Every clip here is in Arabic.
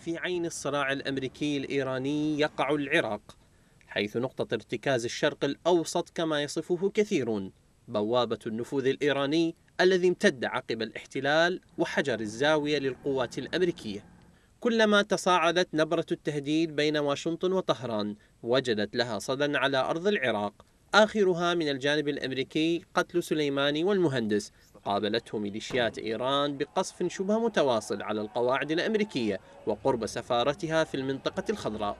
في عين الصراع الامريكي الايراني يقع العراق حيث نقطه ارتكاز الشرق الاوسط كما يصفه كثيرون بوابه النفوذ الايراني الذي امتد عقب الاحتلال وحجر الزاويه للقوات الامريكيه كلما تصاعدت نبره التهديد بين واشنطن وطهران وجدت لها صدى على ارض العراق آخرها من الجانب الأمريكي قتل سليماني والمهندس قابلته ميليشيات إيران بقصف شبه متواصل على القواعد الأمريكية وقرب سفارتها في المنطقة الخضراء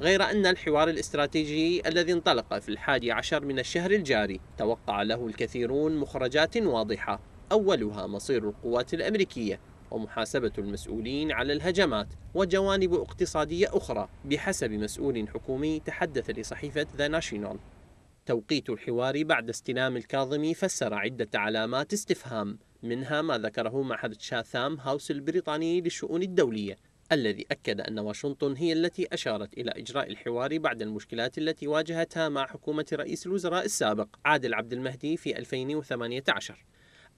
غير أن الحوار الاستراتيجي الذي انطلق في الحادي عشر من الشهر الجاري توقع له الكثيرون مخرجات واضحة أولها مصير القوات الأمريكية ومحاسبة المسؤولين على الهجمات وجوانب اقتصادية أخرى بحسب مسؤول حكومي تحدث لصحيفة ذا ناشيونال توقيت الحوار بعد استلام الكاظمي فسر عدة علامات استفهام منها ما ذكره معهد شاثام هاوس البريطاني للشؤون الدولية الذي أكد أن واشنطن هي التي أشارت إلى إجراء الحوار بعد المشكلات التي واجهتها مع حكومة رئيس الوزراء السابق عادل عبد المهدي في 2018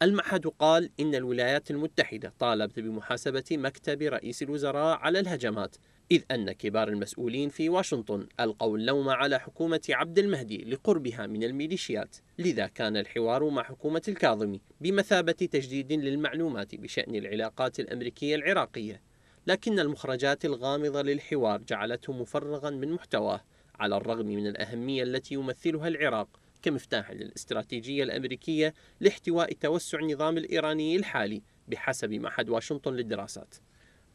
المعهد قال إن الولايات المتحدة طالبت بمحاسبة مكتب رئيس الوزراء على الهجمات إذ أن كبار المسؤولين في واشنطن ألقوا اللوم على حكومة عبد المهدي لقربها من الميليشيات لذا كان الحوار مع حكومة الكاظمي بمثابة تجديد للمعلومات بشأن العلاقات الأمريكية العراقية لكن المخرجات الغامضة للحوار جعلته مفرغا من محتواه على الرغم من الأهمية التي يمثلها العراق كمفتاح للاستراتيجية الأمريكية لاحتواء توسع النظام الإيراني الحالي بحسب معهد واشنطن للدراسات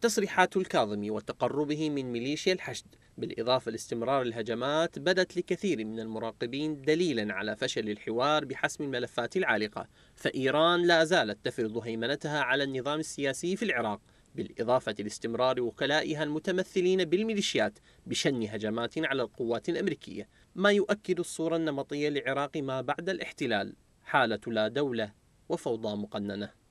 تصريحات الكاظمي وتقربه من ميليشيا الحشد بالإضافة لاستمرار الهجمات بدت لكثير من المراقبين دليلا على فشل الحوار بحسم الملفات العالقة فإيران لا زالت تفرض هيمنتها على النظام السياسي في العراق بالإضافة لاستمرار وكلائها المتمثلين بالميليشيات بشن هجمات على القوات الأمريكية ما يؤكد الصورة النمطية لعراق ما بعد الاحتلال حالة لا دولة وفوضى مقننة